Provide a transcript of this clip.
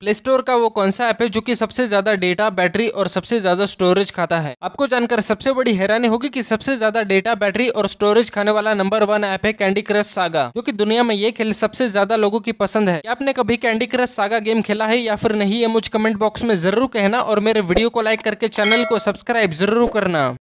play store का वो कौन सा ऐप है जो कि सबसे ज्यादा डेटा बैटरी और सबसे ज्यादा स्टोरेज खाता है आपको जानकर सबसे बड़ी हैरानी होगी कि सबसे ज्यादा डेटा बैटरी और स्टोरेज खाने वाला नंबर वन ऐप है कैंडी क्रश सागा जो कि दुनिया में ये खेल सबसे ज्यादा लोगों की पसंद है आपने कभी कैंडी क्रश सागा गेम खेला है या फिर नहीं ये मुझे कमेंट बॉक्स में जरूर कहना और मेरे वीडियो को लाइक करके चैनल को सब्सक्राइब जरूर करना